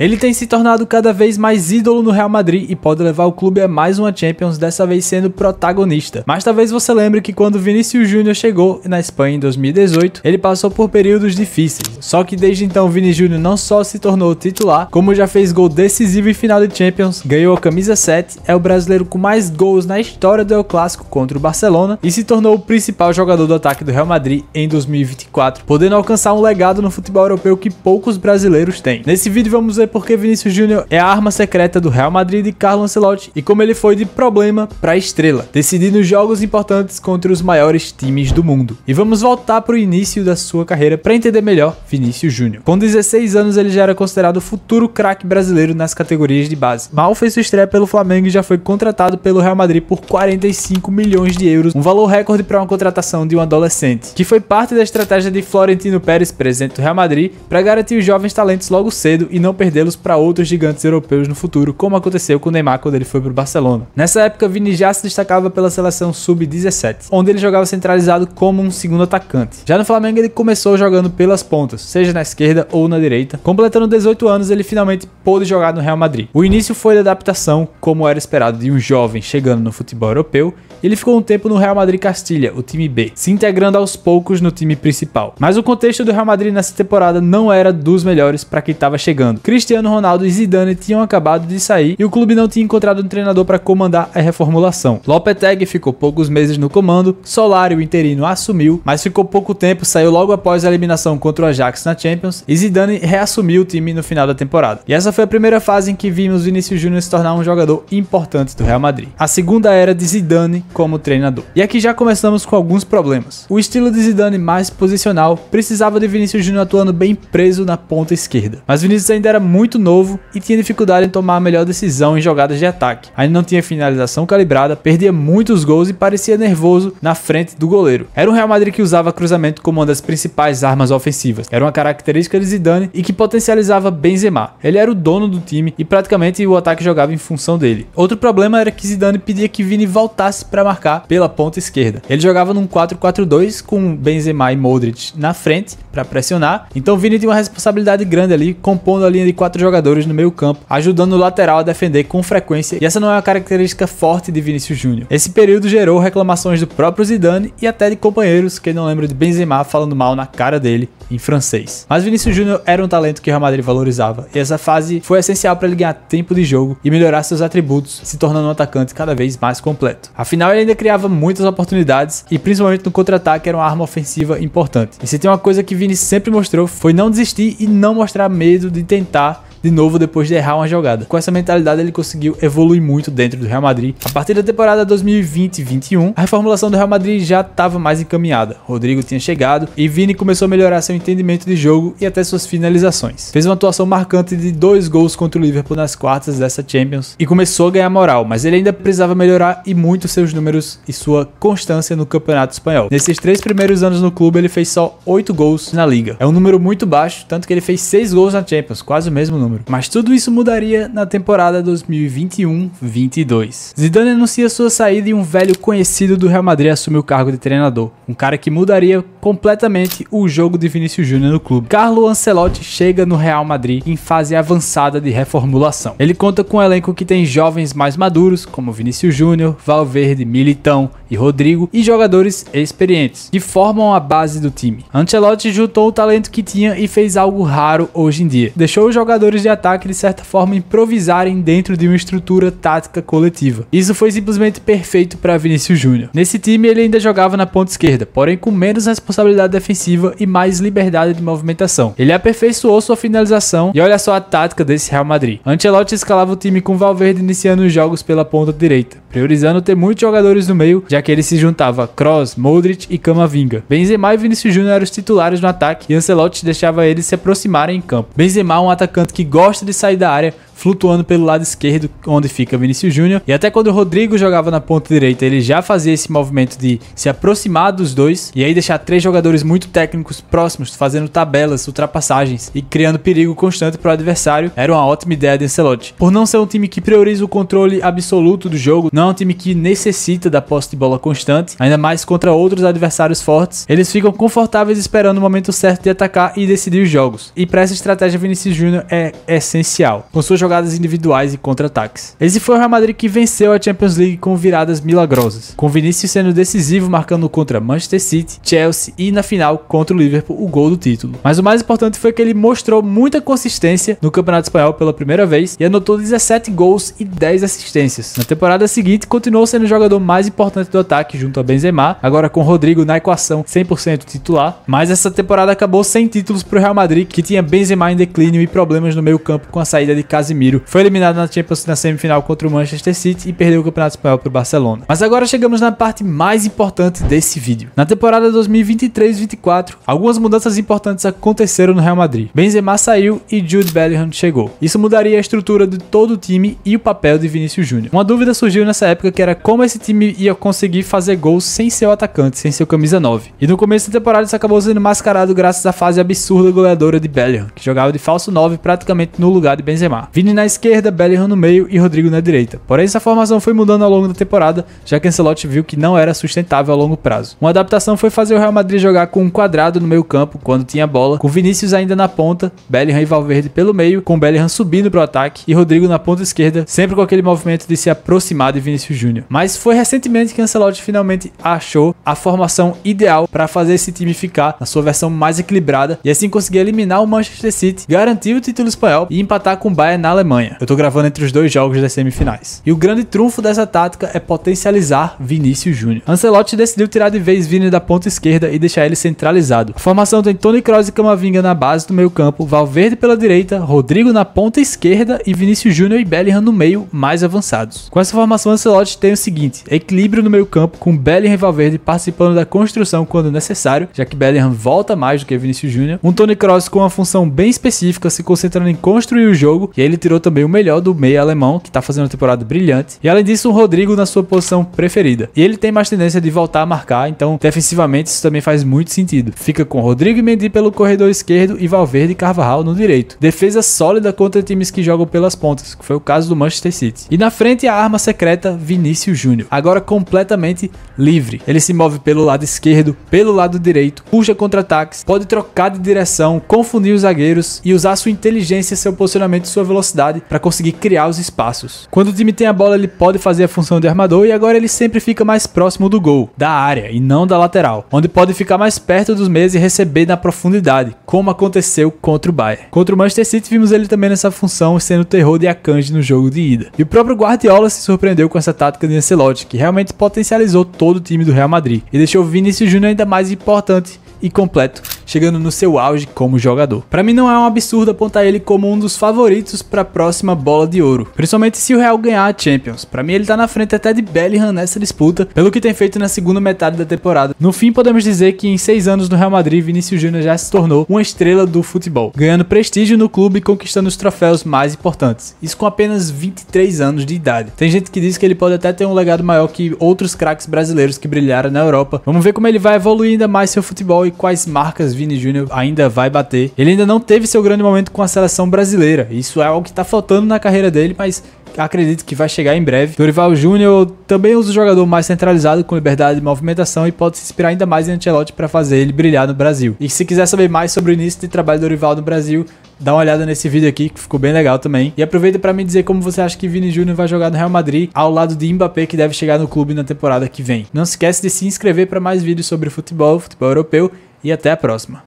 Ele tem se tornado cada vez mais ídolo no Real Madrid e pode levar o clube a mais uma Champions, dessa vez sendo protagonista. Mas talvez você lembre que quando Vinícius Júnior chegou na Espanha em 2018, ele passou por períodos difíceis. Só que desde então Vinícius Júnior não só se tornou titular, como já fez gol decisivo em final de Champions, ganhou a camisa 7, é o brasileiro com mais gols na história do El Clássico contra o Barcelona e se tornou o principal jogador do ataque do Real Madrid em 2024, podendo alcançar um legado no futebol europeu que poucos brasileiros têm. Nesse vídeo vamos ver porque Vinícius Júnior é a arma secreta do Real Madrid e Carlo Ancelotti e como ele foi de problema para estrela, decidindo jogos importantes contra os maiores times do mundo. E vamos voltar para o início da sua carreira para entender melhor Vinícius Júnior. Com 16 anos ele já era considerado o futuro craque brasileiro nas categorias de base. Mal fez sua estreia pelo Flamengo e já foi contratado pelo Real Madrid por 45 milhões de euros, um valor recorde para uma contratação de um adolescente, que foi parte da estratégia de Florentino Pérez, presidente do Real Madrid, para garantir os jovens talentos logo cedo e não perder vendê-los para outros gigantes europeus no futuro, como aconteceu com o Neymar quando ele foi para o Barcelona. Nessa época, Vini já se destacava pela seleção sub-17, onde ele jogava centralizado como um segundo atacante. Já no Flamengo, ele começou jogando pelas pontas, seja na esquerda ou na direita. Completando 18 anos, ele finalmente pôde jogar no Real Madrid. O início foi de adaptação, como era esperado de um jovem chegando no futebol europeu, e ele ficou um tempo no Real Madrid Castilha, o time B, se integrando aos poucos no time principal. Mas o contexto do Real Madrid nessa temporada não era dos melhores para quem estava chegando. Cristiano Ronaldo e Zidane tinham acabado de sair e o clube não tinha encontrado um treinador para comandar a reformulação. Lopetegui ficou poucos meses no comando, Solari, o interino, assumiu, mas ficou pouco tempo, saiu logo após a eliminação contra o Ajax na Champions e Zidane reassumiu o time no final da temporada. E essa foi a primeira fase em que vimos Vinícius Júnior se tornar um jogador importante do Real Madrid. A segunda era de Zidane como treinador. E aqui já começamos com alguns problemas. O estilo de Zidane mais posicional precisava de Vinícius Júnior atuando bem preso na ponta esquerda, mas Vinícius ainda era muito novo e tinha dificuldade em tomar a melhor decisão em jogadas de ataque. Ainda não tinha finalização calibrada, perdia muitos gols e parecia nervoso na frente do goleiro. Era um Real Madrid que usava cruzamento como uma das principais armas ofensivas. Era uma característica de Zidane e que potencializava Benzema. Ele era o dono do time e praticamente o ataque jogava em função dele. Outro problema era que Zidane pedia que Vini voltasse para marcar pela ponta esquerda. Ele jogava num 4-4-2 com Benzema e Modric na frente para pressionar. Então Vini tinha uma responsabilidade grande ali, compondo a linha de quatro jogadores no meio-campo, ajudando o lateral a defender com frequência, e essa não é uma característica forte de Vinícius Júnior. Esse período gerou reclamações do próprio Zidane e até de companheiros que não lembro de Benzema falando mal na cara dele em francês. Mas Vinícius Júnior era um talento que o Real Madrid valorizava, e essa fase foi essencial para ele ganhar tempo de jogo e melhorar seus atributos, se tornando um atacante cada vez mais completo. Afinal, ele ainda criava muitas oportunidades e principalmente no contra-ataque era uma arma ofensiva importante. E se tem uma coisa que Vini sempre mostrou foi não desistir e não mostrar medo de tentar de novo depois de errar uma jogada. Com essa mentalidade, ele conseguiu evoluir muito dentro do Real Madrid. A partir da temporada 2020-21, a reformulação do Real Madrid já estava mais encaminhada. Rodrigo tinha chegado e Vini começou a melhorar seu entendimento de jogo e até suas finalizações. Fez uma atuação marcante de dois gols contra o Liverpool nas quartas dessa Champions e começou a ganhar moral, mas ele ainda precisava melhorar e muito seus números e sua constância no Campeonato Espanhol. Nesses três primeiros anos no clube, ele fez só oito gols na liga. É um número muito baixo, tanto que ele fez seis gols na Champions, quase o mesmo número número. Mas tudo isso mudaria na temporada 2021-22. Zidane anuncia sua saída e um velho conhecido do Real Madrid assume o cargo de treinador um cara que mudaria completamente o jogo de Vinícius Júnior no clube. Carlo Ancelotti chega no Real Madrid em fase avançada de reformulação. Ele conta com um elenco que tem jovens mais maduros, como Vinícius Júnior, Valverde, Militão e Rodrigo, e jogadores experientes, que formam a base do time. Ancelotti juntou o talento que tinha e fez algo raro hoje em dia. Deixou os jogadores de ataque de certa forma improvisarem dentro de uma estrutura tática coletiva. Isso foi simplesmente perfeito para Vinícius Júnior. Nesse time ele ainda jogava na ponta esquerda esquerda, porém com menos responsabilidade defensiva e mais liberdade de movimentação. Ele aperfeiçoou sua finalização e olha só a tática desse Real Madrid. Ancelotti escalava o time com Valverde iniciando os jogos pela ponta direita, priorizando ter muitos jogadores no meio, já que ele se juntava a Kroos, Modric e Camavinga. Benzema e Vinícius Júnior eram os titulares no ataque e Ancelotti deixava eles se aproximarem em campo. Benzema é um atacante que gosta de sair da área, flutuando pelo lado esquerdo, onde fica Vinícius Júnior. E até quando o Rodrigo jogava na ponta direita, ele já fazia esse movimento de se aproximar dos dois e aí deixar três jogadores muito técnicos próximos, fazendo tabelas, ultrapassagens e criando perigo constante para o adversário. Era uma ótima ideia de Ancelotti. Por não ser um time que prioriza o controle absoluto do jogo, não é um time que necessita da posse de bola constante, ainda mais contra outros adversários fortes, eles ficam confortáveis esperando o momento certo de atacar e decidir os jogos. E para essa estratégia, Vinícius Júnior é essencial. Com sua jogadas individuais e contra-ataques. Esse foi o Real Madrid que venceu a Champions League com viradas milagrosas, com Vinícius sendo decisivo marcando contra Manchester City, Chelsea e na final contra o Liverpool o gol do título. Mas o mais importante foi que ele mostrou muita consistência no Campeonato Espanhol pela primeira vez e anotou 17 gols e 10 assistências. Na temporada seguinte, continuou sendo o jogador mais importante do ataque junto a Benzema, agora com Rodrigo na equação 100% titular, mas essa temporada acabou sem títulos para o Real Madrid, que tinha Benzema em declínio e problemas no meio campo com a saída de Casemiro Casemiro, foi eliminado na Champions na semifinal contra o Manchester City e perdeu o Campeonato Espanhol para o Barcelona. Mas agora chegamos na parte mais importante desse vídeo. Na temporada 2023-24, algumas mudanças importantes aconteceram no Real Madrid. Benzema saiu e Jude Bellingham chegou. Isso mudaria a estrutura de todo o time e o papel de Vinícius Júnior. Uma dúvida surgiu nessa época que era como esse time ia conseguir fazer gols sem seu atacante, sem seu camisa 9. E no começo da temporada isso acabou sendo mascarado graças à fase absurda goleadora de Bellingham, que jogava de falso 9 praticamente no lugar de Benzema. Vinícius Sidney na esquerda, Bellingham no meio e Rodrigo na direita. Porém, essa formação foi mudando ao longo da temporada, já que Ancelotti viu que não era sustentável a longo prazo. Uma adaptação foi fazer o Real Madrid jogar com um quadrado no meio campo quando tinha bola, com Vinícius ainda na ponta, Bellingham e Valverde pelo meio, com Bellingham subindo para o ataque e Rodrigo na ponta esquerda, sempre com aquele movimento de se aproximar de Vinícius Júnior. Mas foi recentemente que Ancelotti finalmente achou a formação ideal para fazer esse time ficar na sua versão mais equilibrada e assim conseguir eliminar o Manchester City, garantir o título espanhol e empatar com o Bayern na Alemanha. Eu tô gravando entre os dois jogos das semifinais. E o grande trunfo dessa tática é potencializar Vinícius Júnior. Ancelotti decidiu tirar de vez Vini da ponta esquerda e deixar ele centralizado. A formação tem Tony Kroos e Camavinga na base do meio-campo, Valverde pela direita, Rodrigo na ponta esquerda e Vinícius Júnior e Bellingham no meio, mais avançados. Com essa formação, Ancelotti tem o seguinte: equilíbrio no meio-campo com Bellingham e Valverde participando da construção quando necessário, já que Bellingham volta mais do que Vinícius Júnior. Um Tony Kroos com uma função bem específica, se concentrando em construir o jogo, e ele tirou também o melhor do meia alemão, que tá fazendo uma temporada brilhante. E além disso, o Rodrigo na sua posição preferida. E ele tem mais tendência de voltar a marcar, então defensivamente isso também faz muito sentido. Fica com Rodrigo e Mendy pelo corredor esquerdo e Valverde e Carvajal no direito. Defesa sólida contra times que jogam pelas pontas, que foi o caso do Manchester City. E na frente a arma secreta Vinícius Júnior, agora completamente livre. Ele se move pelo lado esquerdo, pelo lado direito, puxa contra-ataques, pode trocar de direção, confundir os zagueiros e usar sua inteligência, seu posicionamento e sua velocidade velocidade para conseguir criar os espaços. Quando o time tem a bola, ele pode fazer a função de armador e agora ele sempre fica mais próximo do gol, da área e não da lateral, onde pode ficar mais perto dos meias e receber na profundidade, como aconteceu contra o Bayern. Contra o Manchester City, vimos ele também nessa função sendo o terror de Akanji no jogo de ida. E o próprio Guardiola se surpreendeu com essa tática de Ancelotti, que realmente potencializou todo o time do Real Madrid e deixou Vinícius Júnior ainda mais importante e completo chegando no seu auge como jogador. Para mim não é um absurdo apontar ele como um dos favoritos para a próxima bola de ouro, principalmente se o Real ganhar a Champions. Para mim ele tá na frente até de Bellingham nessa disputa, pelo que tem feito na segunda metade da temporada. No fim podemos dizer que em seis anos no Real Madrid, Vinícius Júnior já se tornou uma estrela do futebol, ganhando prestígio no clube e conquistando os troféus mais importantes. Isso com apenas 23 anos de idade. Tem gente que diz que ele pode até ter um legado maior que outros craques brasileiros que brilharam na Europa. Vamos ver como ele vai evoluir ainda mais seu futebol e quais marcas Vini Júnior ainda vai bater. Ele ainda não teve seu grande momento com a seleção brasileira. Isso é algo que tá faltando na carreira dele, mas acredito que vai chegar em breve. Dorival Júnior também usa o jogador mais centralizado, com liberdade de movimentação e pode se inspirar ainda mais em Ancelotti para fazer ele brilhar no Brasil. E se quiser saber mais sobre o início de trabalho do Dorival no Brasil, dá uma olhada nesse vídeo aqui que ficou bem legal também. E aproveita para me dizer como você acha que Vini Júnior vai jogar no Real Madrid ao lado de Mbappé que deve chegar no clube na temporada que vem. Não se esquece de se inscrever para mais vídeos sobre futebol, futebol europeu e até a próxima!